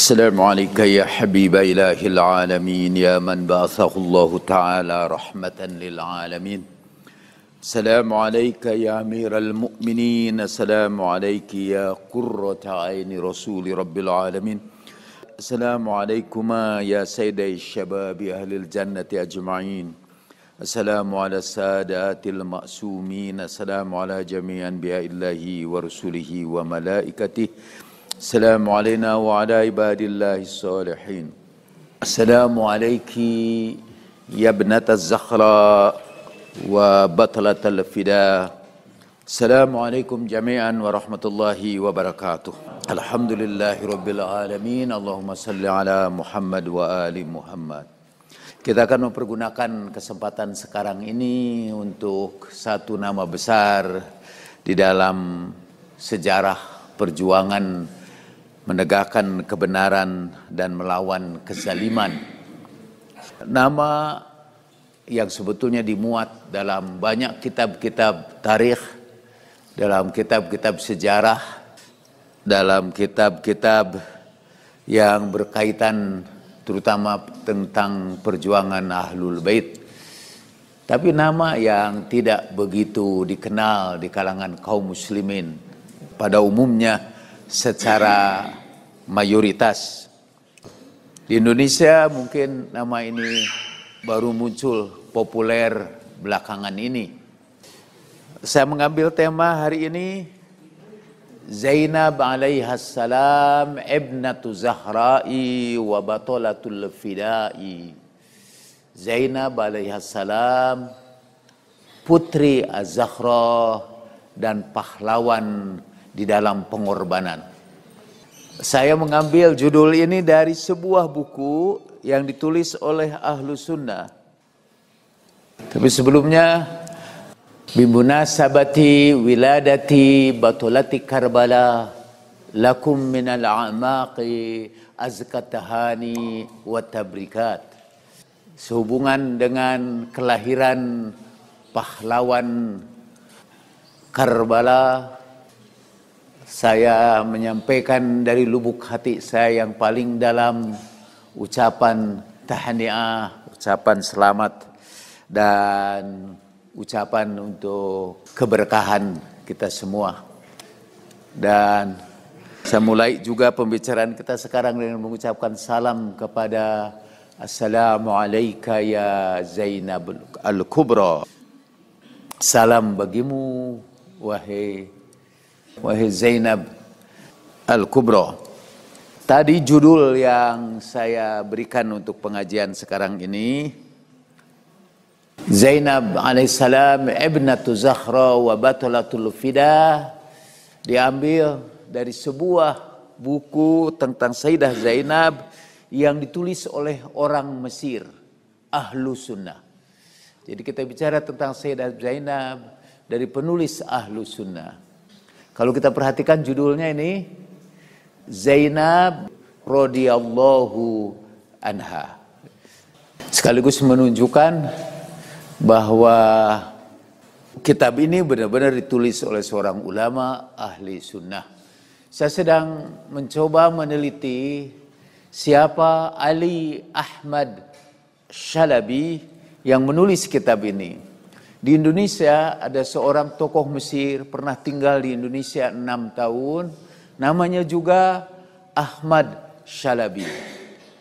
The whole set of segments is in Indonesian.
السلام عليك يا حبيب إله العالمين يا من بعثه الله تعالى رحمة للعالمين السلام عليك يا أمير المؤمنين السلام عليك يا قرة عين رسول رب العالمين السلام عليكما يا سيدي الشباب أهل الجنة أجمعين السلام على السادات المأسومين السلام على جميع أنبياء الله ورسله وملائكته السلام علينا وعلى عباد الله الصالحين السلام عليك يا ابنة الزخرة وبطلة الفداء السلام عليكم جميعا ورحمة الله وبركاته الحمد لله رب العالمين اللهم صل على محمد وآل محمد Kita akan mempergunakan kesempatan sekarang ini untuk satu nama besar di dalam sejarah perjuangan menegakkan kebenaran dan melawan kezaliman. Nama yang sebetulnya dimuat dalam banyak kitab-kitab tarikh, dalam kitab-kitab sejarah, dalam kitab-kitab yang berkaitan terutama tentang perjuangan Ahlul Bait. Tapi nama yang tidak begitu dikenal di kalangan kaum muslimin pada umumnya secara mayoritas. Di Indonesia mungkin nama ini baru muncul populer belakangan ini. Saya mengambil tema hari ini Zainab alaihassalam ibnatu Zahra'i wa batalatul fida'i. Zainab alaihassalam putri Az-Zahra dan pahlawan di dalam pengorbanan. Saya mengambil judul ini dari sebuah buku yang ditulis oleh Ahlu Sunnah. Tapi sebelumnya, Bimbuna sabati wiladati batulati karbala lakum minal amaqi azkatahani wa tabrikat. Sehubungan dengan kelahiran pahlawan Karbala saya menyampaikan dari lubuk hati saya yang paling dalam ucapan tahniah, ucapan selamat dan ucapan untuk keberkahan kita semua. Dan saya mulai juga pembicaraan kita sekarang dengan mengucapkan salam kepada Assalamualaikum ya Zainab Al-Kubra. Salam bagimu wahai Wahai Zainab Al-Kubro. Tadi judul yang saya berikan untuk pengajian sekarang ini Zainab alaihissalam ibnatu Zahra wa batulatul fida diambil dari sebuah buku tentang Sayyidah Zainab yang ditulis oleh orang Mesir, Ahlu Sunnah. Jadi kita bicara tentang Sayyidah Zainab dari penulis Ahlu Sunnah. Kalau kita perhatikan judulnya ini Zainab radhiyallahu anha. Sekaligus menunjukkan bahwa kitab ini benar-benar ditulis oleh seorang ulama ahli sunnah. Saya sedang mencoba meneliti siapa Ali Ahmad Shalabi yang menulis kitab ini. Di Indonesia ada seorang tokoh Mesir pernah tinggal di Indonesia enam tahun. Namanya juga Ahmad Shalabi.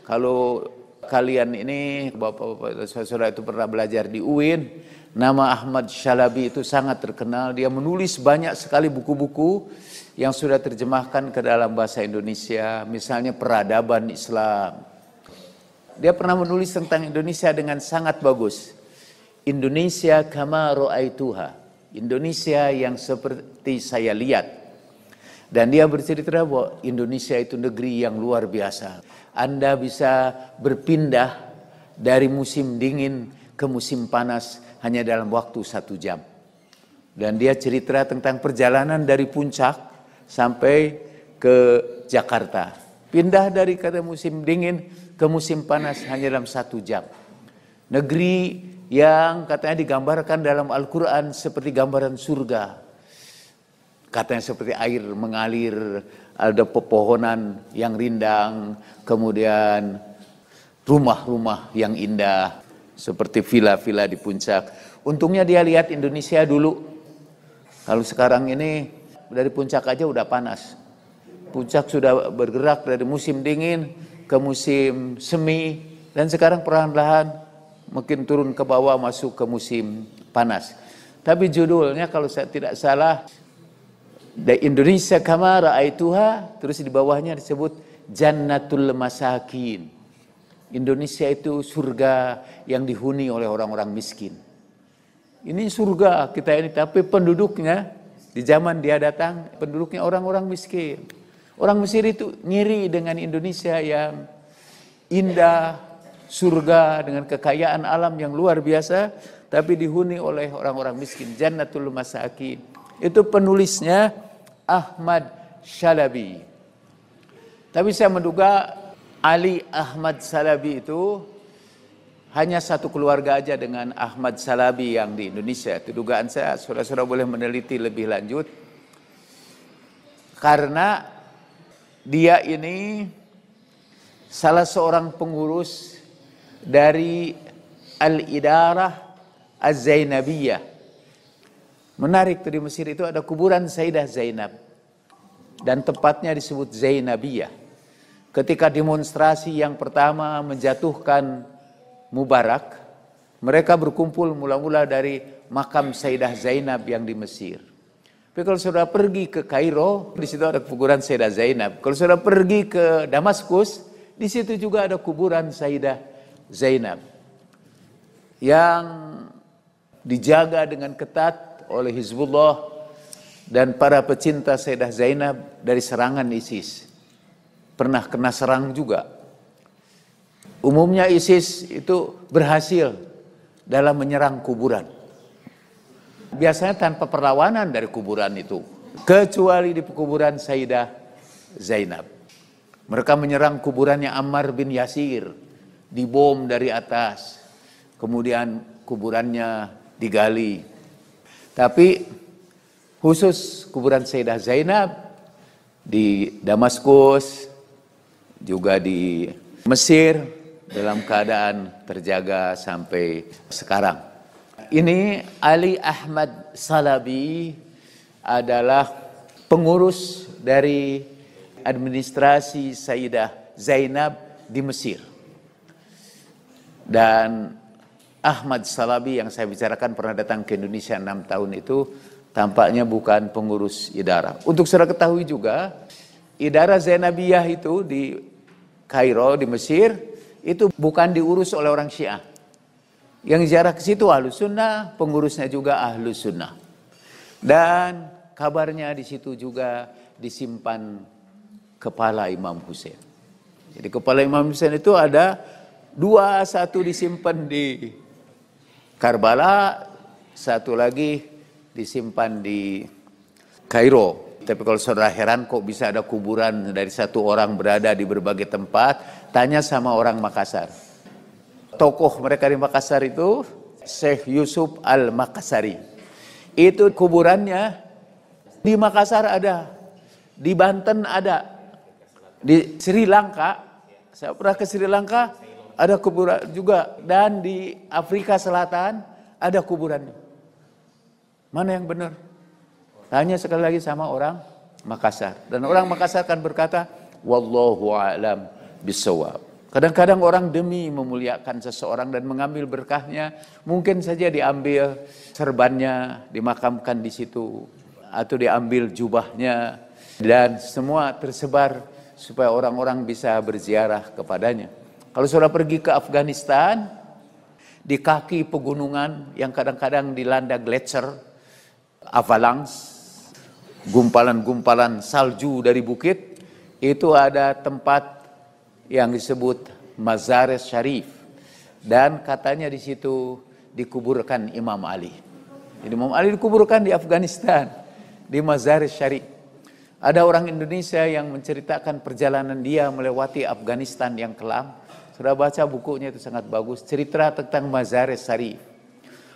Kalau kalian ini bapak-bapak saudara itu pernah belajar di UIN. Nama Ahmad Shalabi itu sangat terkenal. Dia menulis banyak sekali buku-buku yang sudah terjemahkan ke dalam bahasa Indonesia. Misalnya peradaban Islam. Dia pernah menulis tentang Indonesia dengan sangat bagus Indonesia kama ro'aituha. Indonesia yang seperti saya lihat. Dan dia bercerita bahwa Indonesia itu negeri yang luar biasa. Anda bisa berpindah dari musim dingin ke musim panas hanya dalam waktu satu jam. Dan dia cerita tentang perjalanan dari puncak sampai ke Jakarta. Pindah dari kata musim dingin ke musim panas hanya dalam satu jam. Negeri yang katanya digambarkan dalam Al-Quran seperti gambaran surga. Katanya seperti air mengalir, ada pepohonan yang rindang, kemudian rumah-rumah yang indah, seperti villa-villa di puncak. Untungnya dia lihat Indonesia dulu. Kalau sekarang ini dari puncak aja udah panas. Puncak sudah bergerak dari musim dingin ke musim semi dan sekarang perlahan-lahan mungkin turun ke bawah masuk ke musim panas. Tapi judulnya kalau saya tidak salah The Indonesia Kamara Aituha terus di bawahnya disebut Jannatul Masakin. Indonesia itu surga yang dihuni oleh orang-orang miskin. Ini surga kita ini tapi penduduknya di zaman dia datang penduduknya orang-orang miskin. Orang Mesir itu ngiri dengan Indonesia yang indah, surga dengan kekayaan alam yang luar biasa tapi dihuni oleh orang-orang miskin jannatul masakin itu penulisnya Ahmad Shalabi tapi saya menduga Ali Ahmad Salabi itu hanya satu keluarga aja dengan Ahmad Salabi yang di Indonesia. Itu dugaan saya, saudara-saudara boleh meneliti lebih lanjut. Karena dia ini salah seorang pengurus dari Al-Idarah Az-Zainabiyah. Menarik tuh di Mesir itu ada kuburan Sayyidah Zainab. Dan tempatnya disebut Zainabiyah. Ketika demonstrasi yang pertama menjatuhkan Mubarak, mereka berkumpul mula-mula dari makam Sayyidah Zainab yang di Mesir. Tapi kalau saudara pergi ke Kairo, di situ ada kuburan Sayyidah Zainab. Kalau saudara pergi ke Damaskus, di situ juga ada kuburan Sayyidah Zainab yang dijaga dengan ketat oleh Hizbullah dan para pecinta Sayyidah Zainab dari serangan ISIS. Pernah kena serang juga. Umumnya ISIS itu berhasil dalam menyerang kuburan. Biasanya tanpa perlawanan dari kuburan itu. Kecuali di kuburan Sayyidah Zainab. Mereka menyerang kuburannya Ammar bin Yasir dibom dari atas. Kemudian kuburannya digali. Tapi khusus kuburan Sayyidah Zainab di Damaskus juga di Mesir dalam keadaan terjaga sampai sekarang. Ini Ali Ahmad Salabi adalah pengurus dari administrasi Sayyidah Zainab di Mesir. Dan Ahmad Salabi yang saya bicarakan pernah datang ke Indonesia enam tahun itu tampaknya bukan pengurus idara. Untuk saudara ketahui juga, idara Zainabiyah itu di Kairo, di Mesir, itu bukan diurus oleh orang Syiah. Yang jarak ke situ ahlu sunnah, pengurusnya juga ahlu sunnah. Dan kabarnya di situ juga disimpan kepala Imam Hussein. Jadi kepala Imam Hussein itu ada Dua, satu disimpan di Karbala, satu lagi disimpan di Kairo. Tapi kalau saudara heran kok bisa ada kuburan dari satu orang berada di berbagai tempat, tanya sama orang Makassar. Tokoh mereka di Makassar itu Syekh Yusuf Al-Makassari. Itu kuburannya di Makassar ada, di Banten ada, di Sri Lanka. Saya pernah ke Sri Lanka, ada kuburan juga dan di Afrika Selatan ada kuburan. Mana yang benar? Tanya sekali lagi sama orang Makassar dan orang Makassar akan berkata wallahu alam bisawab. Kadang-kadang orang demi memuliakan seseorang dan mengambil berkahnya, mungkin saja diambil serbannya, dimakamkan di situ atau diambil jubahnya dan semua tersebar supaya orang-orang bisa berziarah kepadanya. Kalau saudara pergi ke Afghanistan, di kaki pegunungan yang kadang-kadang dilanda gletser, avalanche, gumpalan-gumpalan salju dari bukit, itu ada tempat yang disebut Mazar Syarif. Dan katanya di situ dikuburkan Imam Ali. Jadi Imam Ali dikuburkan di Afghanistan, di Mazar Syarif. Ada orang Indonesia yang menceritakan perjalanan dia melewati Afghanistan yang kelam sudah baca bukunya itu sangat bagus. Cerita tentang Mazar Sari.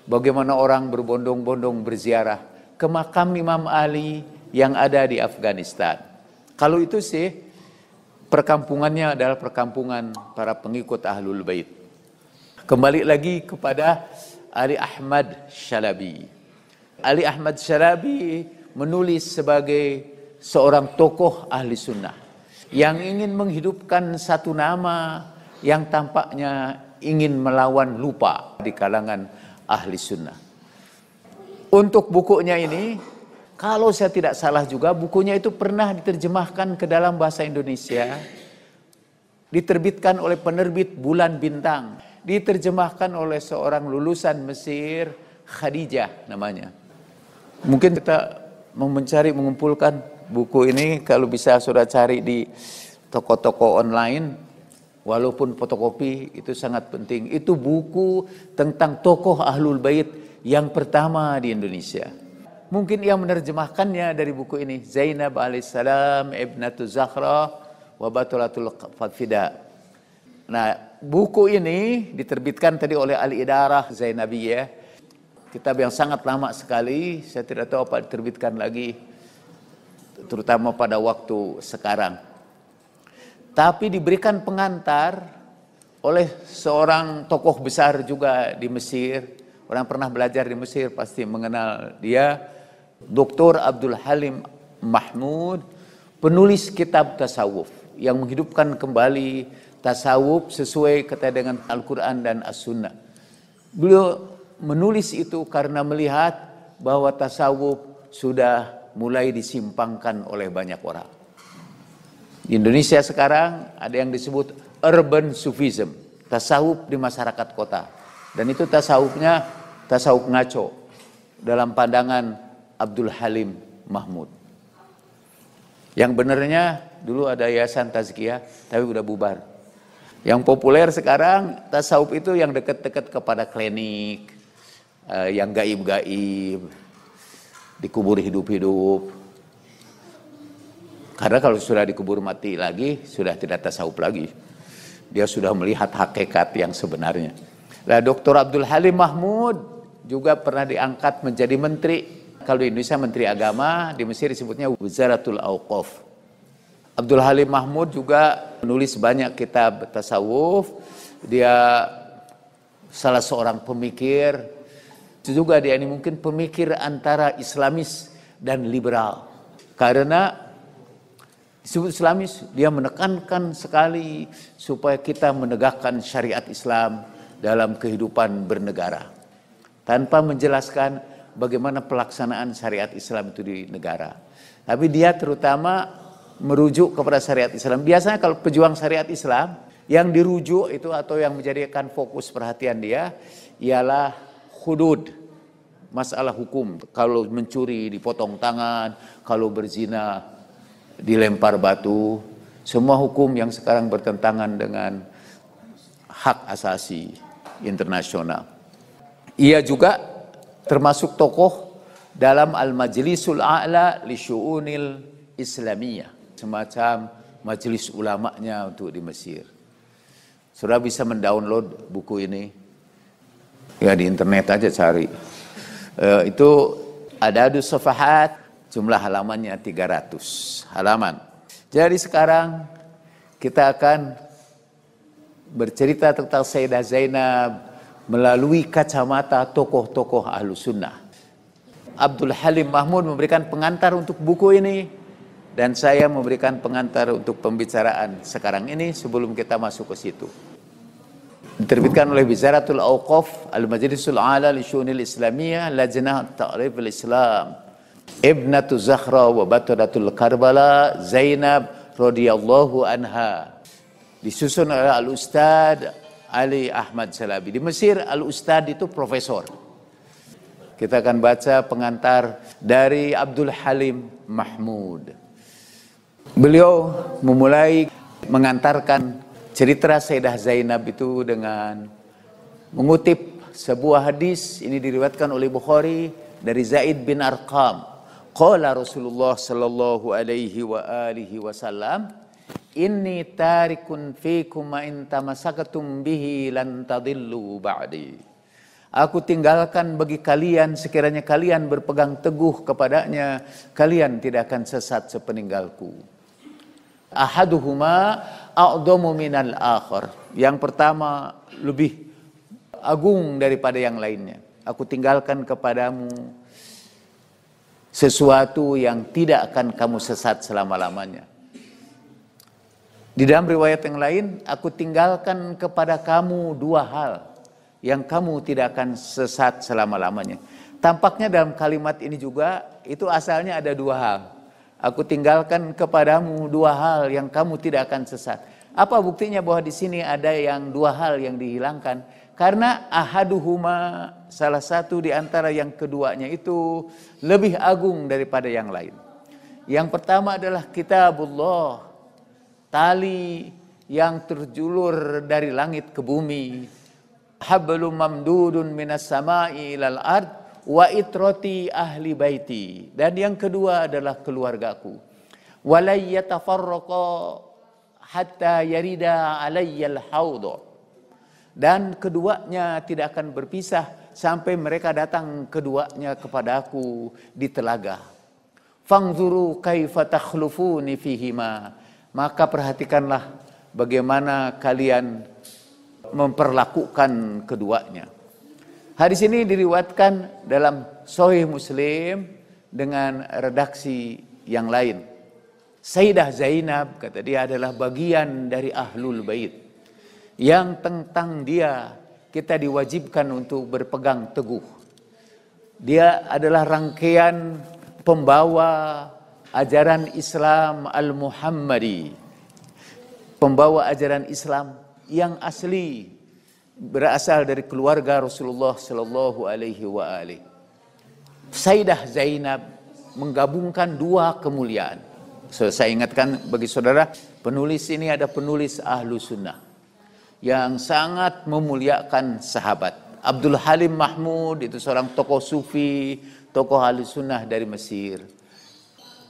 Bagaimana orang berbondong-bondong berziarah ke makam Imam Ali yang ada di Afghanistan. Kalau itu sih perkampungannya adalah perkampungan para pengikut Ahlul Bait. Kembali lagi kepada Ali Ahmad Shalabi. Ali Ahmad Shalabi menulis sebagai seorang tokoh ahli sunnah yang ingin menghidupkan satu nama yang tampaknya ingin melawan lupa di kalangan ahli sunnah. Untuk bukunya ini, kalau saya tidak salah juga, bukunya itu pernah diterjemahkan ke dalam bahasa Indonesia, diterbitkan oleh penerbit Bulan Bintang, diterjemahkan oleh seorang lulusan Mesir, Khadijah namanya. Mungkin kita mencari mengumpulkan buku ini kalau bisa sudah cari di toko-toko online Walaupun fotokopi itu sangat penting. Itu buku tentang tokoh Ahlul Bait yang pertama di Indonesia. Mungkin ia menerjemahkannya dari buku ini. Zainab alaihissalam, Ibnatu Zahra, Wabatulatul Fadfida. Nah, buku ini diterbitkan tadi oleh Ali idarah Zainabiyah. Kitab yang sangat lama sekali, saya tidak tahu apa diterbitkan lagi. Terutama pada waktu sekarang. Tapi diberikan pengantar oleh seorang tokoh besar juga di Mesir. Orang pernah belajar di Mesir pasti mengenal dia. Dr. Abdul Halim Mahmud, penulis kitab tasawuf yang menghidupkan kembali tasawuf sesuai kata dengan Al-Quran dan As-Sunnah. Beliau menulis itu karena melihat bahwa tasawuf sudah mulai disimpangkan oleh banyak orang. Di Indonesia sekarang ada yang disebut urban sufism, tasawuf di masyarakat kota. Dan itu tasawufnya tasawuf ngaco dalam pandangan Abdul Halim Mahmud. Yang benernya dulu ada Yayasan Tazkiyah, tapi udah bubar. Yang populer sekarang tasawuf itu yang dekat-dekat kepada klinik, eh, yang gaib-gaib, dikubur hidup-hidup, karena kalau sudah dikubur mati lagi, sudah tidak tasawuf lagi. Dia sudah melihat hakikat yang sebenarnya. Nah, Dr. Abdul Halim Mahmud juga pernah diangkat menjadi menteri. Kalau di Indonesia menteri agama, di Mesir disebutnya Wizaratul Awqaf. Abdul Halim Mahmud juga menulis banyak kitab tasawuf. Dia salah seorang pemikir. Juga dia ini mungkin pemikir antara islamis dan liberal. Karena disebut Islamis, dia menekankan sekali supaya kita menegakkan syariat Islam dalam kehidupan bernegara. Tanpa menjelaskan bagaimana pelaksanaan syariat Islam itu di negara. Tapi dia terutama merujuk kepada syariat Islam. Biasanya kalau pejuang syariat Islam yang dirujuk itu atau yang menjadikan fokus perhatian dia ialah hudud, masalah hukum. Kalau mencuri dipotong tangan, kalau berzina dilempar batu, semua hukum yang sekarang bertentangan dengan hak asasi internasional. Ia juga termasuk tokoh dalam Al-Majlisul A'la li Syu'unil Islamiyah, semacam majelis ulamanya untuk di Mesir. Saudara bisa mendownload buku ini. Ya di internet aja cari. Uh, itu ada adu Jumlah halamannya 300 halaman. Jadi sekarang kita akan bercerita tentang Sayyidah Zainab melalui kacamata tokoh-tokoh ahlu sunnah. Abdul Halim Mahmud memberikan pengantar untuk buku ini dan saya memberikan pengantar untuk pembicaraan sekarang ini sebelum kita masuk ke situ. Diterbitkan oleh Bizaratul Awqaf Al-Majlisul Ala Lishunil Islamiyah Lajnah Ta'rif Al-Islam Ibnatu Zahra wa Baturatul Karbala Zainab radhiyallahu anha. Disusun oleh Al-Ustad Ali Ahmad Salabi. Di Mesir Al-Ustad itu profesor. Kita akan baca pengantar dari Abdul Halim Mahmud. Beliau memulai mengantarkan cerita Sayyidah Zainab itu dengan mengutip sebuah hadis ini diriwatkan oleh Bukhari dari Zaid bin Arqam Qala Rasulullah sallallahu alaihi wa alihi wasallam, "Inni tarikun fikum ma in tamasakatum bihi lan tadillu ba'di." Aku tinggalkan bagi kalian sekiranya kalian berpegang teguh kepadanya, kalian tidak akan sesat sepeninggalku. Ahaduhuma a'dhamu minal akhar. Yang pertama lebih agung daripada yang lainnya. Aku tinggalkan kepadamu sesuatu yang tidak akan kamu sesat selama-lamanya. Di dalam riwayat yang lain, aku tinggalkan kepada kamu dua hal yang kamu tidak akan sesat selama-lamanya. Tampaknya dalam kalimat ini juga itu asalnya ada dua hal. Aku tinggalkan kepadamu dua hal yang kamu tidak akan sesat. Apa buktinya bahwa di sini ada yang dua hal yang dihilangkan? Karena ahaduhuma salah satu di antara yang keduanya itu lebih agung daripada yang lain. Yang pertama adalah kitabullah, tali yang terjulur dari langit ke bumi. Hablum mamdudun minas sama'i ilal ard wa itroti ahli baiti. Dan yang kedua adalah keluargaku. Walayyatafarraqa hatta yarida alayyal hawdah dan keduanya tidak akan berpisah sampai mereka datang keduanya kepadaku di telaga. Fangzuru kaifa fihima. Maka perhatikanlah bagaimana kalian memperlakukan keduanya. Hadis ini diriwatkan dalam Sahih Muslim dengan redaksi yang lain. Sayyidah Zainab kata dia adalah bagian dari Ahlul Bait yang tentang dia kita diwajibkan untuk berpegang teguh. Dia adalah rangkaian pembawa ajaran Islam Al-Muhammadi. Pembawa ajaran Islam yang asli berasal dari keluarga Rasulullah sallallahu alaihi wa alihi. Sayyidah Zainab menggabungkan dua kemuliaan. So, saya ingatkan bagi saudara, penulis ini ada penulis ahlu sunnah yang sangat memuliakan sahabat. Abdul Halim Mahmud itu seorang tokoh sufi, tokoh ahli sunnah dari Mesir.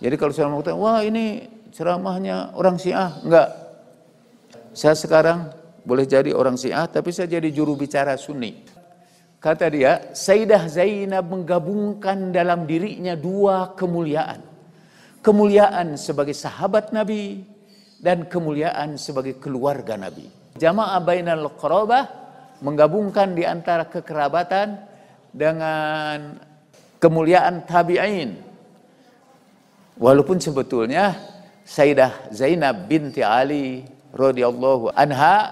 Jadi kalau saya mau tanya, wah ini ceramahnya orang Syiah, enggak. Saya sekarang boleh jadi orang Syiah, tapi saya jadi juru bicara Sunni. Kata dia, Sayyidah Zainab menggabungkan dalam dirinya dua kemuliaan. Kemuliaan sebagai sahabat Nabi dan kemuliaan sebagai keluarga Nabi. Jamaah bainal qarabah menggabungkan di antara kekerabatan dengan kemuliaan tabi'in. Walaupun sebetulnya Sayyidah Zainab binti Ali radhiyallahu anha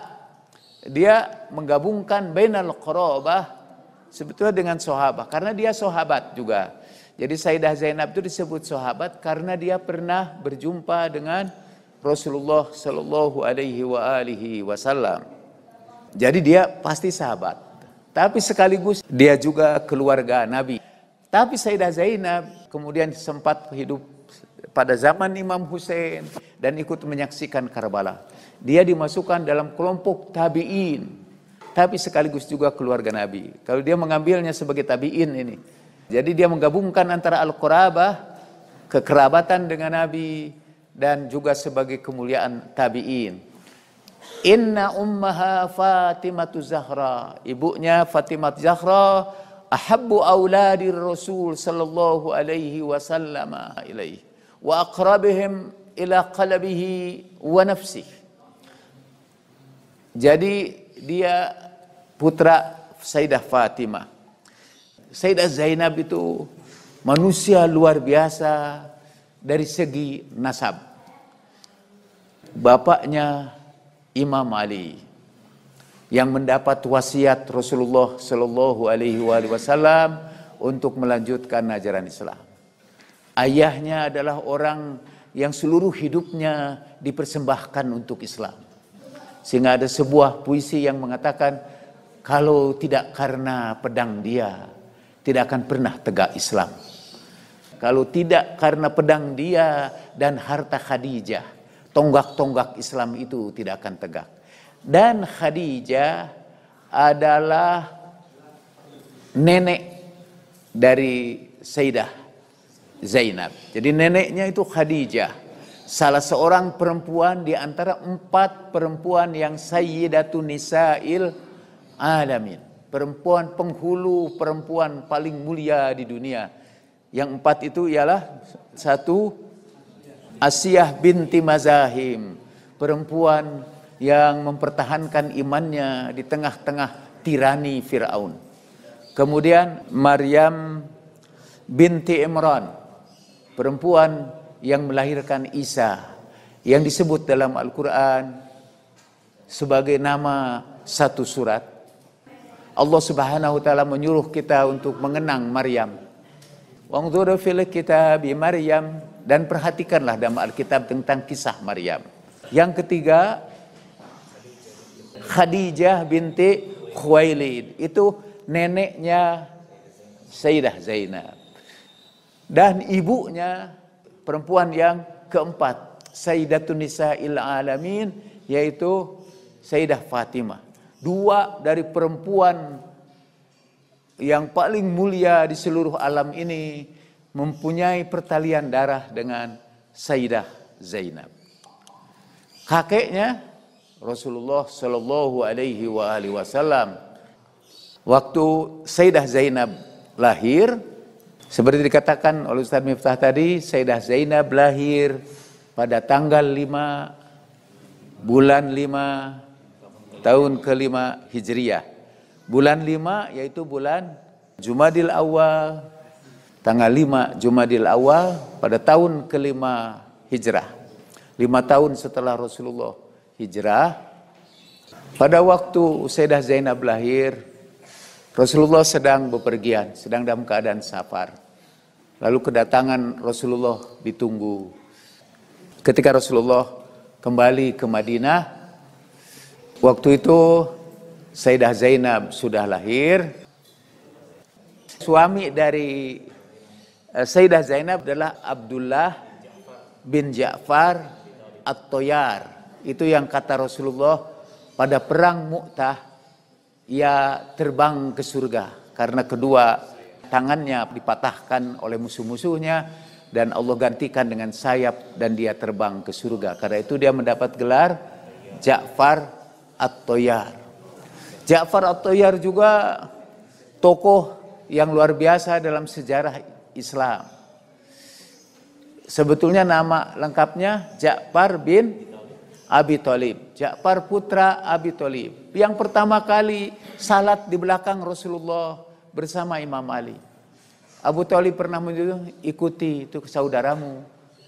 dia menggabungkan bainal qarabah sebetulnya dengan sahabat karena dia sahabat juga. Jadi Sayyidah Zainab itu disebut sahabat karena dia pernah berjumpa dengan Rasulullah Shallallahu Alaihi wa alihi Wasallam. Jadi dia pasti sahabat, tapi sekaligus dia juga keluarga Nabi. Tapi Sayyidah Zainab kemudian sempat hidup pada zaman Imam Hussein dan ikut menyaksikan Karbala. Dia dimasukkan dalam kelompok tabi'in, tapi sekaligus juga keluarga Nabi. Kalau dia mengambilnya sebagai tabi'in ini. Jadi dia menggabungkan antara Al-Qurabah, kekerabatan dengan Nabi, dan juga sebagai kemuliaan tabi'in. Inna ummaha Fatimatu Zahra, ibunya Fatimah Zahra, ahabbu auladir Rasul sallallahu alaihi wasallam ilaih, wa aqrabihim ila qalbihi wa nafsih. Jadi dia putra Sayyidah Fatimah. Sayyidah Zainab itu manusia luar biasa, dari segi nasab. Bapaknya Imam Ali yang mendapat wasiat Rasulullah Shallallahu Alaihi Wasallam untuk melanjutkan ajaran Islam. Ayahnya adalah orang yang seluruh hidupnya dipersembahkan untuk Islam. Sehingga ada sebuah puisi yang mengatakan, kalau tidak karena pedang dia, tidak akan pernah tegak Islam. Kalau tidak karena pedang dia dan harta Khadijah, tonggak-tonggak Islam itu tidak akan tegak. Dan Khadijah adalah nenek dari Sayyidah Zainab. Jadi neneknya itu Khadijah. Salah seorang perempuan di antara empat perempuan yang Sayyidatu Nisa'il Alamin. Perempuan penghulu, perempuan paling mulia di dunia yang empat itu ialah satu Asiyah binti Mazahim, perempuan yang mempertahankan imannya di tengah-tengah tirani Firaun. Kemudian Maryam binti Imran, perempuan yang melahirkan Isa yang disebut dalam Al-Qur'an sebagai nama satu surat. Allah Subhanahu wa taala menyuruh kita untuk mengenang Maryam Wangzuru fil kitab Maryam dan perhatikanlah dalam Alkitab tentang kisah Maryam. Yang ketiga Khadijah binti Khuwailid itu neneknya Sayyidah Zainab dan ibunya perempuan yang keempat Sayyidatun Nisa'il Alamin yaitu Sayyidah Fatimah. Dua dari perempuan yang paling mulia di seluruh alam ini mempunyai pertalian darah dengan Sayyidah Zainab. Kakeknya Rasulullah Shallallahu Alaihi Wasallam waktu Sayyidah Zainab lahir seperti dikatakan oleh Ustaz Miftah tadi Sayyidah Zainab lahir pada tanggal 5 bulan 5 tahun kelima Hijriah Bulan lima yaitu bulan Jumadil Awal. Tanggal lima Jumadil Awal pada tahun kelima hijrah. Lima tahun setelah Rasulullah hijrah. Pada waktu Sayyidah Zainab lahir, Rasulullah sedang bepergian, sedang dalam keadaan safar. Lalu kedatangan Rasulullah ditunggu. Ketika Rasulullah kembali ke Madinah, waktu itu Sayyidah Zainab sudah lahir. Suami dari eh, Sayyidah Zainab adalah Abdullah bin Ja'far At-Toyar. Itu yang kata Rasulullah pada perang Mu'tah ia terbang ke surga karena kedua tangannya dipatahkan oleh musuh-musuhnya dan Allah gantikan dengan sayap dan dia terbang ke surga. Karena itu dia mendapat gelar Ja'far At-Toyar. Ja'far At-Tayyar juga tokoh yang luar biasa dalam sejarah Islam. Sebetulnya nama lengkapnya Ja'far bin Abi Thalib. Ja'far putra Abi Thalib. Yang pertama kali salat di belakang Rasulullah bersama Imam Ali. Abu Thalib pernah menyuruh ikuti itu saudaramu,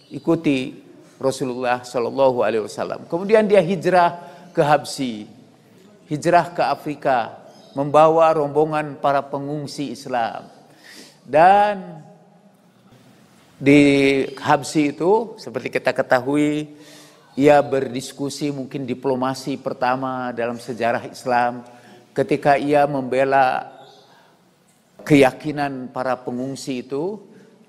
ikuti Rasulullah Shallallahu Alaihi Wasallam. Kemudian dia hijrah ke Habsi hijrah ke Afrika membawa rombongan para pengungsi Islam. Dan di Habsi itu seperti kita ketahui ia berdiskusi mungkin diplomasi pertama dalam sejarah Islam ketika ia membela keyakinan para pengungsi itu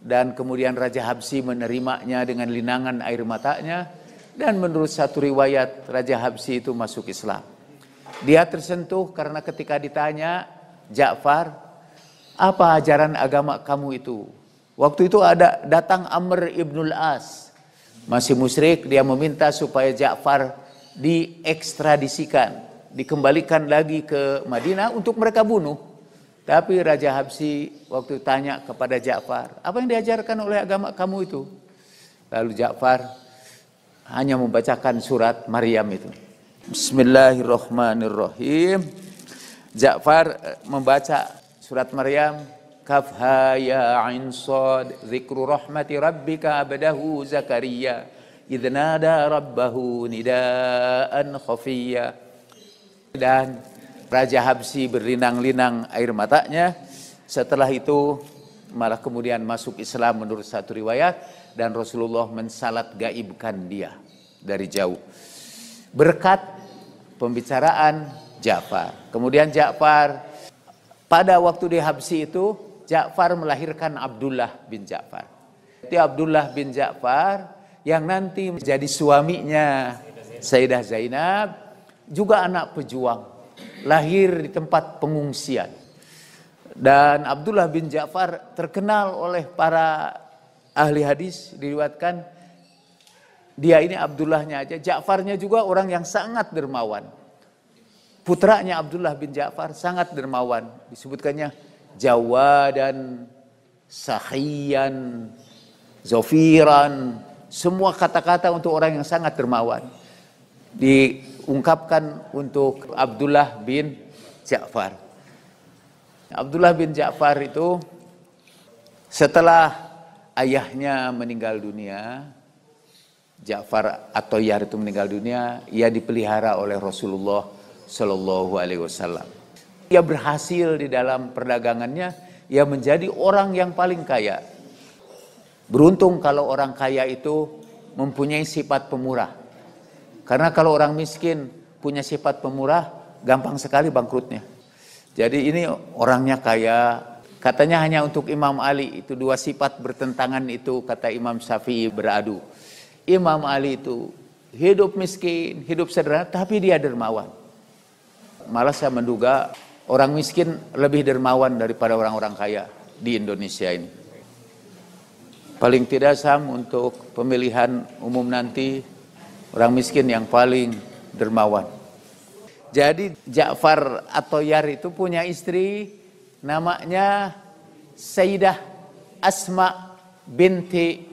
dan kemudian Raja Habsi menerimanya dengan linangan air matanya dan menurut satu riwayat Raja Habsi itu masuk Islam. Dia tersentuh karena ketika ditanya, Ja'far, apa ajaran agama kamu itu? Waktu itu ada datang Amr ibnul As. Masih musyrik, dia meminta supaya Ja'far diekstradisikan. Dikembalikan lagi ke Madinah untuk mereka bunuh. Tapi Raja Habsi waktu tanya kepada Ja'far, apa yang diajarkan oleh agama kamu itu? Lalu Ja'far hanya membacakan surat Maryam itu. Bismillahirrahmanirrahim. Ja'far eh, membaca surat Maryam kafha ya ain sad zikru rahmati rabbika abdahu Zakaria idnada rabbahu nidaan khafiyya dan Raja Habsi berlinang-linang air matanya setelah itu malah kemudian masuk Islam menurut satu riwayat dan Rasulullah mensalat gaibkan dia dari jauh berkat pembicaraan Ja'far. Kemudian Ja'far pada waktu di Habsi itu Ja'far melahirkan Abdullah bin Ja'far. Itu Abdullah bin Ja'far yang nanti menjadi suaminya Sayyidah Zainab juga anak pejuang lahir di tempat pengungsian. Dan Abdullah bin Ja'far terkenal oleh para ahli hadis diriwatkan dia ini Abdullahnya aja, Ja'farnya juga orang yang sangat dermawan. Putranya Abdullah bin Ja'far sangat dermawan. Disebutkannya Jawa dan sahian, zofiran. Semua kata-kata untuk orang yang sangat dermawan. Diungkapkan untuk Abdullah bin Ja'far. Abdullah bin Ja'far itu setelah ayahnya meninggal dunia, Ja'far atau Yar itu meninggal dunia, ia dipelihara oleh Rasulullah Shallallahu Alaihi Wasallam. Ia berhasil di dalam perdagangannya, ia menjadi orang yang paling kaya. Beruntung kalau orang kaya itu mempunyai sifat pemurah. Karena kalau orang miskin punya sifat pemurah, gampang sekali bangkrutnya. Jadi ini orangnya kaya, katanya hanya untuk Imam Ali, itu dua sifat bertentangan itu kata Imam Syafi'i beradu. Imam Ali itu hidup miskin, hidup sederhana, tapi dia dermawan. Malah saya menduga orang miskin lebih dermawan daripada orang-orang kaya di Indonesia ini. Paling tidak Sam untuk pemilihan umum nanti orang miskin yang paling dermawan. Jadi Ja'far atau Yar itu punya istri namanya Sayyidah Asma binti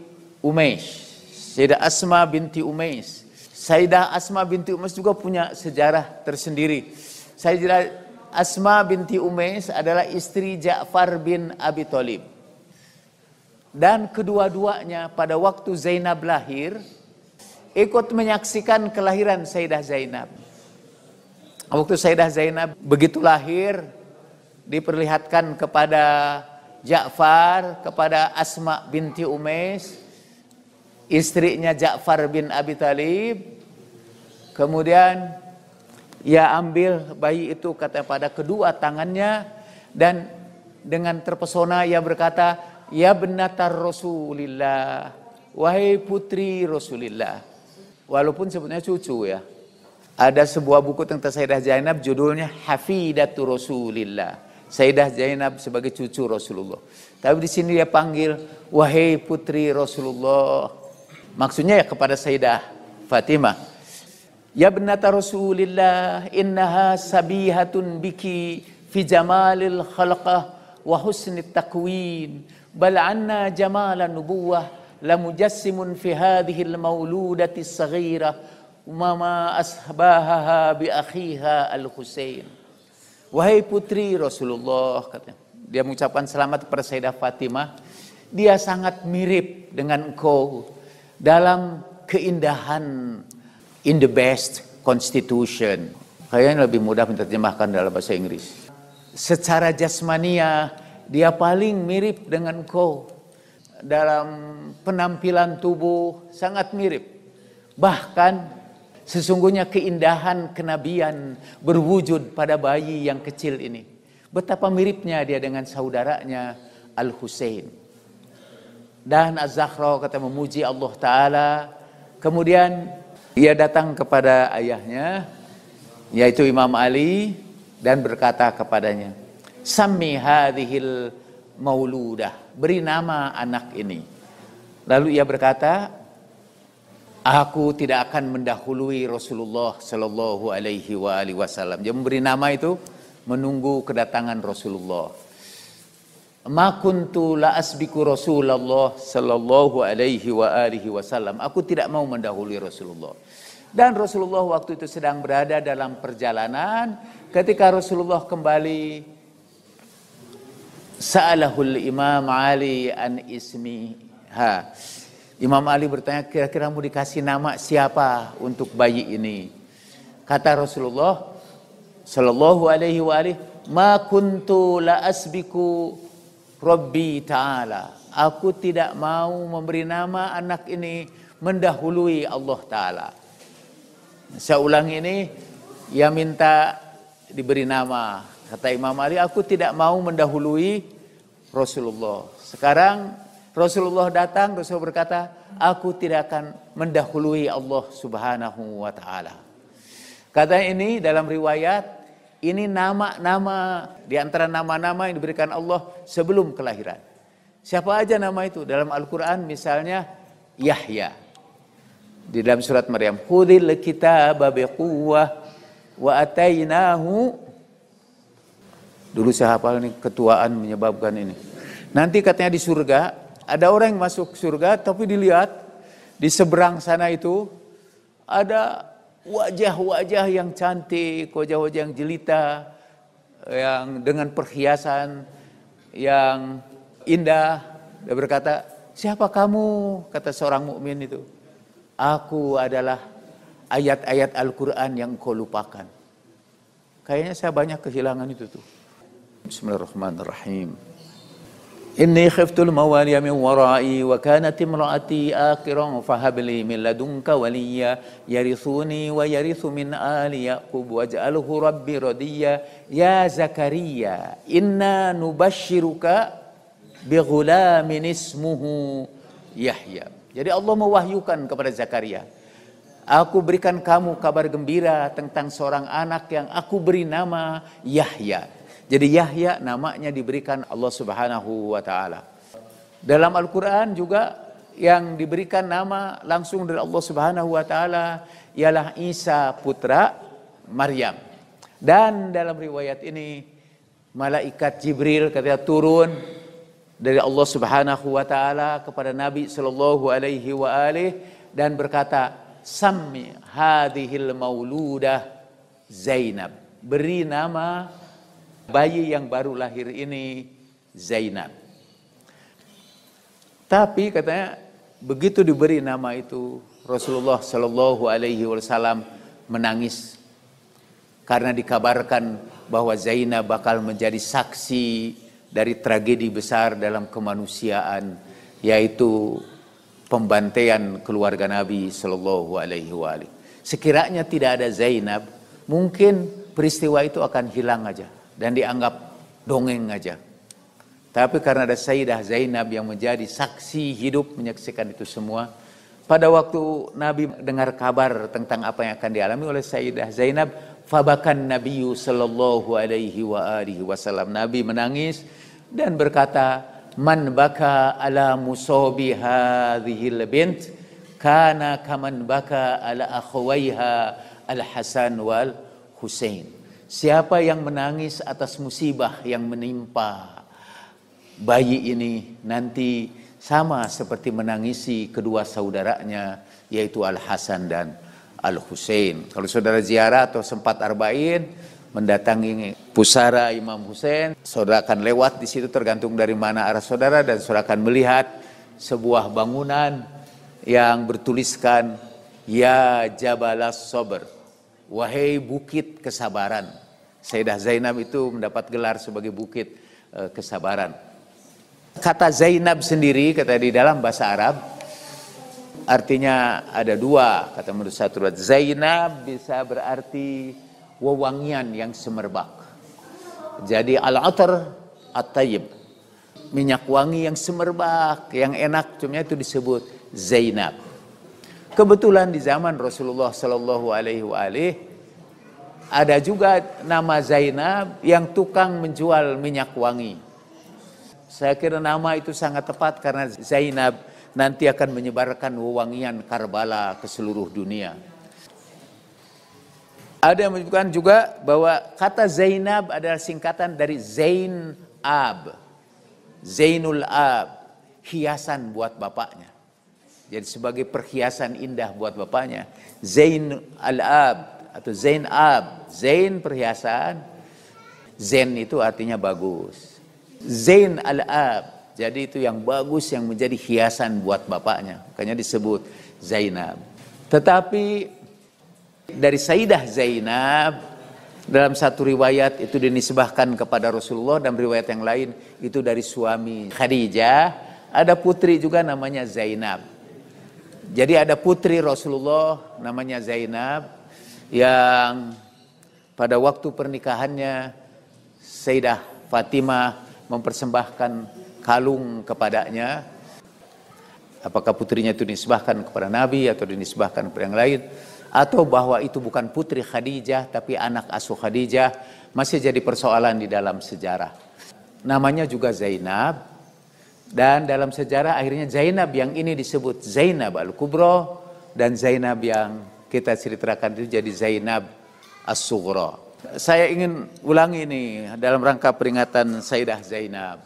Umais. Sayyidah Asma binti Umais. Sayyidah Asma binti Umais juga punya sejarah tersendiri. Sayyidah Asma binti Umais adalah istri Ja'far bin Abi Thalib. Dan kedua-duanya pada waktu Zainab lahir ikut menyaksikan kelahiran Sayyidah Zainab. Waktu Sayyidah Zainab begitu lahir diperlihatkan kepada Ja'far, kepada Asma binti Umais istrinya Ja'far bin Abi Talib. Kemudian ia ambil bayi itu kata pada kedua tangannya dan dengan terpesona ia berkata, "Ya benatar Rasulillah, wahai putri Rasulillah." Walaupun sebenarnya cucu ya. Ada sebuah buku tentang Sayyidah Zainab judulnya Hafidatu Rasulillah. Sayyidah Zainab sebagai cucu Rasulullah. Tapi di sini dia panggil, wahai putri Rasulullah. Maksudnya ya kepada Sayyidah Fatimah. Ya benata Rasulillah innaha sabihatun biki fi jamalil khalqah wa husnit takwin bal anna jamala nubuwah la mujassimun fi hadhihi al mauludati saghira wa ma asbahaha bi akhiha al Husain. Wahai putri Rasulullah katanya. Dia mengucapkan selamat kepada Sayyidah Fatimah. Dia sangat mirip dengan engkau dalam keindahan in the best constitution. Kayaknya lebih mudah menerjemahkan dalam bahasa Inggris. Secara jasmania, dia paling mirip dengan kau. Dalam penampilan tubuh, sangat mirip. Bahkan sesungguhnya keindahan kenabian berwujud pada bayi yang kecil ini. Betapa miripnya dia dengan saudaranya al Hussein dan Az-Zahra kata memuji Allah Ta'ala. Kemudian ia datang kepada ayahnya, yaitu Imam Ali, dan berkata kepadanya, Sami hadihil mauludah, beri nama anak ini. Lalu ia berkata, aku tidak akan mendahului Rasulullah Shallallahu Alaihi Wasallam. Dia memberi nama itu menunggu kedatangan Rasulullah. Ma kuntu la asbiku Rasulullah sallallahu alaihi wa alihi wasallam. Aku tidak mau mendahului Rasulullah. Dan Rasulullah waktu itu sedang berada dalam perjalanan ketika Rasulullah kembali Sa'alahul Imam Ali an ismi ha. Imam Ali bertanya kira-kira mau dikasih nama siapa untuk bayi ini? Kata Rasulullah sallallahu alaihi wa alihi, "Ma kuntu la asbiku Rabbi Ta'ala. Aku tidak mau memberi nama anak ini mendahului Allah Ta'ala. Saya ulang ini, ia minta diberi nama. Kata Imam Ali, aku tidak mau mendahului Rasulullah. Sekarang Rasulullah datang, Rasulullah berkata, aku tidak akan mendahului Allah Subhanahu wa Ta'ala. Kata ini dalam riwayat ini nama-nama di antara nama-nama yang diberikan Allah sebelum kelahiran. Siapa aja nama itu? Dalam Al-Quran misalnya Yahya. Di dalam surat Maryam. Hudil kita, biquwah wa atainahu. Dulu saya hafal ini ketuaan menyebabkan ini. Nanti katanya di surga, ada orang yang masuk surga tapi dilihat di seberang sana itu ada wajah-wajah yang cantik, wajah-wajah yang jelita, yang dengan perhiasan yang indah. Dia berkata, "Siapa kamu?" kata seorang mukmin itu. "Aku adalah ayat-ayat Al-Qur'an yang kau lupakan." Kayaknya saya banyak kehilangan itu tuh. Bismillahirrahmanirrahim. Inni khiftul mawaliya min wara'i wa kanat imra'ati akhiran fahabli min ladunka waliya yarithuni wa yarithu min ali yaqub waj'alhu rabbi يا ya zakariya inna بغلام اسمه ismuhu Jadi Allah mewahyukan kepada Zakaria. Aku berikan kamu kabar gembira tentang seorang anak yang aku beri nama Yahya jadi Yahya namanya diberikan Allah Subhanahu wa taala. Dalam Al-Qur'an juga yang diberikan nama langsung dari Allah Subhanahu wa taala ialah Isa putra Maryam. Dan dalam riwayat ini malaikat Jibril ketika turun dari Allah Subhanahu wa taala kepada Nabi sallallahu alaihi wa alih dan berkata, Sami hadhil mauludah Zainab." Beri nama bayi yang baru lahir ini Zainab. Tapi katanya begitu diberi nama itu Rasulullah Shallallahu Alaihi Wasallam menangis karena dikabarkan bahwa Zainab bakal menjadi saksi dari tragedi besar dalam kemanusiaan yaitu pembantaian keluarga Nabi Shallallahu Alaihi Wasallam. Sekiranya tidak ada Zainab, mungkin peristiwa itu akan hilang aja dan dianggap dongeng aja. Tapi karena ada Sayyidah Zainab yang menjadi saksi hidup menyaksikan itu semua, pada waktu Nabi dengar kabar tentang apa yang akan dialami oleh Sayyidah Zainab, fabakan Nabiu sallallahu alaihi wasallam. Nabi menangis dan berkata, "Man baka ala musobi hadhil bint kana kaman baka ala akhwaiha al-Hasan wal Husain." Siapa yang menangis atas musibah yang menimpa bayi ini nanti sama seperti menangisi kedua saudaranya yaitu Al Hasan dan Al Hussein. Kalau saudara ziarah atau sempat arba'in mendatangi pusara Imam Hussein, saudara akan lewat di situ tergantung dari mana arah saudara dan saudara akan melihat sebuah bangunan yang bertuliskan Ya Jabalas Sober, wahai bukit kesabaran. Sayyidah Zainab itu mendapat gelar sebagai bukit eh, kesabaran. Kata Zainab sendiri, kata di dalam bahasa Arab, artinya ada dua, kata menurut satu surat. Zainab bisa berarti wewangian yang semerbak. Jadi al-atar at-tayyib, minyak wangi yang semerbak, yang enak, cuma itu disebut Zainab. Kebetulan di zaman Rasulullah Shallallahu Alaihi Wasallam ada juga nama Zainab yang tukang menjual minyak wangi. Saya kira nama itu sangat tepat karena Zainab nanti akan menyebarkan wewangian Karbala ke seluruh dunia. Ada yang menunjukkan juga bahwa kata Zainab adalah singkatan dari Zain Ab, Zainul Ab, hiasan buat bapaknya. Jadi sebagai perhiasan indah buat bapaknya. Zain al-Ab, atau Zainab. Zain perhiasan. Zain itu artinya bagus. Zain al-ab. Jadi itu yang bagus yang menjadi hiasan buat bapaknya. Makanya disebut Zainab. Tetapi dari Sayyidah Zainab dalam satu riwayat itu dinisbahkan kepada Rasulullah dan riwayat yang lain itu dari suami Khadijah. Ada putri juga namanya Zainab. Jadi ada putri Rasulullah namanya Zainab, yang pada waktu pernikahannya Sayyidah Fatimah mempersembahkan kalung kepadanya apakah putrinya itu dinisbahkan kepada Nabi atau dinisbahkan kepada yang lain atau bahwa itu bukan putri Khadijah tapi anak asuh Khadijah masih jadi persoalan di dalam sejarah. Namanya juga Zainab dan dalam sejarah akhirnya Zainab yang ini disebut Zainab al Kubro dan Zainab yang kita ceritakan itu jadi Zainab as sugro Saya ingin ulangi ini dalam rangka peringatan Sayyidah Zainab.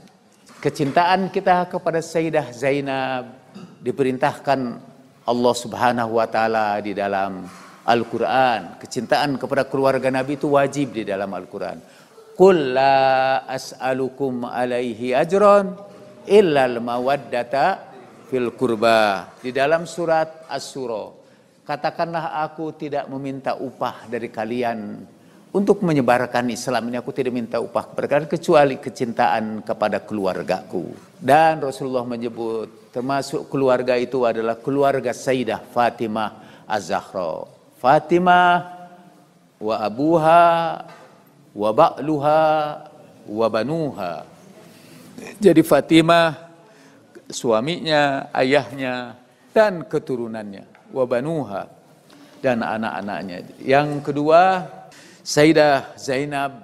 Kecintaan kita kepada Sayyidah Zainab diperintahkan Allah Subhanahu wa taala di dalam Al-Qur'an. Kecintaan kepada keluarga Nabi itu wajib di dalam Al-Qur'an. Qul la as'alukum alaihi ajran illal mawaddata fil kurba. Di dalam surat as suro Katakanlah aku tidak meminta upah dari kalian untuk menyebarkan Islam ini aku tidak minta upah kepada kecuali kecintaan kepada keluargaku. Dan Rasulullah menyebut termasuk keluarga itu adalah keluarga Sayyidah Fatimah Az-Zahra. Fatimah wa abuha wa ba'luha wa banuha. Jadi Fatimah suaminya, ayahnya dan keturunannya. Wabanuha dan anak-anaknya. Yang kedua, Sayyidah Zainab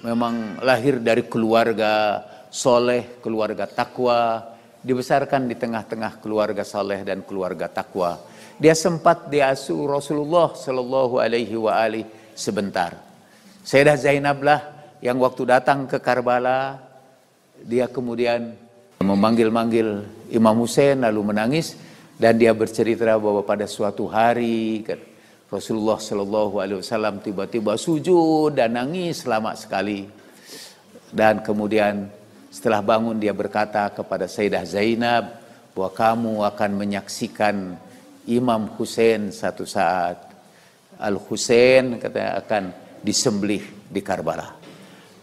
memang lahir dari keluarga soleh, keluarga takwa, dibesarkan di tengah-tengah keluarga soleh dan keluarga takwa. Dia sempat diasuh Rasulullah Shallallahu Alaihi Wasallam sebentar. Sayyidah Zainab lah yang waktu datang ke Karbala, dia kemudian memanggil-manggil Imam Hussein lalu menangis dan dia bercerita bahwa pada suatu hari kan, Rasulullah Shallallahu Alaihi Wasallam tiba-tiba sujud dan nangis selama sekali. Dan kemudian setelah bangun dia berkata kepada Sayyidah Zainab bahwa kamu akan menyaksikan Imam Hussein satu saat. Al Hussein katanya akan disembelih di Karbala.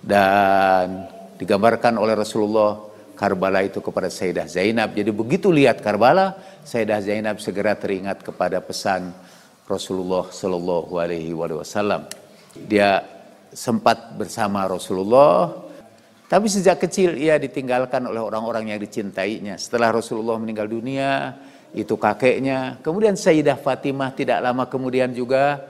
Dan digambarkan oleh Rasulullah Karbala itu kepada Sayyidah Zainab. Jadi begitu lihat Karbala, Sayyidah Zainab segera teringat kepada pesan Rasulullah Shallallahu Alaihi Wasallam. Dia sempat bersama Rasulullah, tapi sejak kecil ia ditinggalkan oleh orang-orang yang dicintainya. Setelah Rasulullah meninggal dunia, itu kakeknya. Kemudian Sayyidah Fatimah tidak lama kemudian juga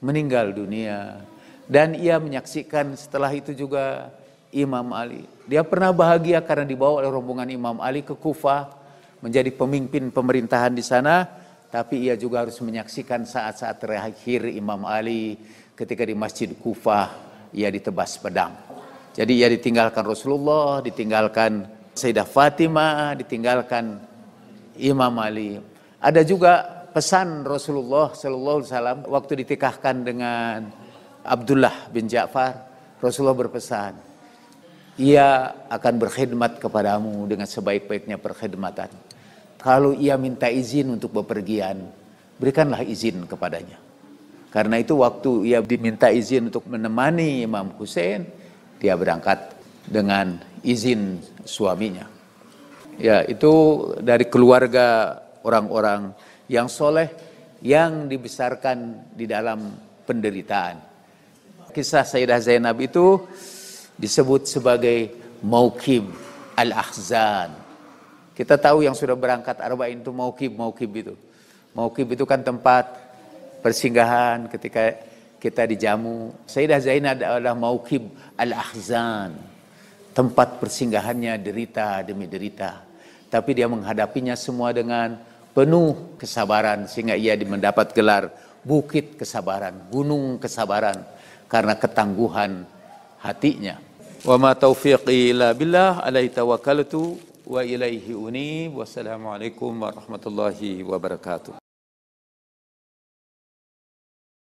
meninggal dunia. Dan ia menyaksikan setelah itu juga Imam Ali. Dia pernah bahagia karena dibawa oleh rombongan Imam Ali ke Kufah menjadi pemimpin pemerintahan di sana, tapi ia juga harus menyaksikan saat-saat terakhir Imam Ali ketika di Masjid Kufah ia ditebas pedang. Jadi ia ditinggalkan Rasulullah, ditinggalkan Sayyidah Fatimah, ditinggalkan Imam Ali. Ada juga pesan Rasulullah sallallahu Alaihi Wasallam waktu ditikahkan dengan Abdullah bin Ja'far, Rasulullah berpesan, ia akan berkhidmat kepadamu dengan sebaik-baiknya perkhidmatan. Kalau ia minta izin untuk bepergian, berikanlah izin kepadanya. Karena itu waktu ia diminta izin untuk menemani Imam Hussein, dia berangkat dengan izin suaminya. Ya, itu dari keluarga orang-orang yang soleh yang dibesarkan di dalam penderitaan. Kisah Sayyidah Zainab itu disebut sebagai maukib al-ahzan. Kita tahu yang sudah berangkat arba'in itu maukib, maukib itu. Maukib itu kan tempat persinggahan ketika kita dijamu. Sayyidah Zainab adalah maukib al-ahzan. Tempat persinggahannya derita demi derita. Tapi dia menghadapinya semua dengan penuh kesabaran sehingga ia mendapat gelar bukit kesabaran, gunung kesabaran karena ketangguhan hatinya. Wa ma taufiqi illa billah alaihi tawakkaltu wa ilaihi unib. wassalamu alaikum warahmatullahi wabarakatuh.